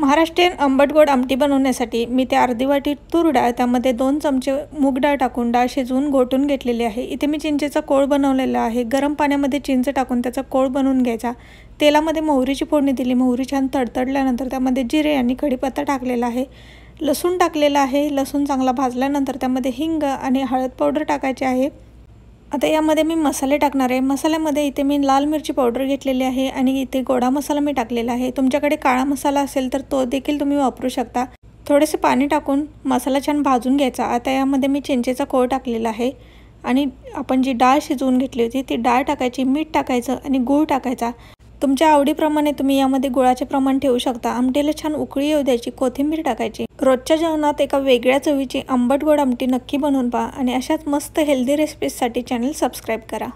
महाराष्ट्रीयन आंबट गोड आमटी बनवण्यासाठी मी त्या अर्धी वाटी तूर डाळ त्यामध्ये दोन चमचे मूग डाळ टाकून डाळ शिजवून घोटून घेतलेली आहे इथे मी चिंचेचा कोळ बनवलेला आहे गरम पाण्यामध्ये चिंच टाकून त्याचा कोळ बनवून घ्यायचा तेलामध्ये मोहरीची फोडणी दिली मोहरी छान तडतडल्यानंतर त्यामध्ये जिरे आणि कढीपत्ता टाकलेला आहे लसूण टाकलेला आहे लसूण चांगला भाजल्यानंतर त्यामध्ये हिंग आणि हळद पावडर टाकायची आहे आता यामध्ये मी मसाले टाकणार आहे मसाल्यामध्ये इथे मी लाल मिरची पावडर घेतलेली आहे आणि इथे गोडा मसाला मी टाकलेला आहे तुमच्याकडे काळा मसाला असेल तर तो देखील तुम्ही वापरू शकता थोडेसे पाणी टाकून मसाला छान भाजून घ्यायचा आता यामध्ये मी चिंचेचा कोळ टाकलेला आहे आणि आपण जी डाळ शिजवून घेतली होती ती डाळ टाकायची मीठ टाकायचं आणि गूळ टाकायचा तुमच्या आवडीप्रमाणे तुम्ही यामध्ये गुळाचे प्रमाण ठेवू शकता आमटीला छान उकळी येऊ द्यायची कोथिंबीर टाकायची रोजच्या जेवणात एका वेगळ्या चवीची आंबट गोड आमटी नक्की बनवून पहा आणि अशाच मस्त हेल्दी रेसिपीजसाठी चॅनल सबस्क्राईब करा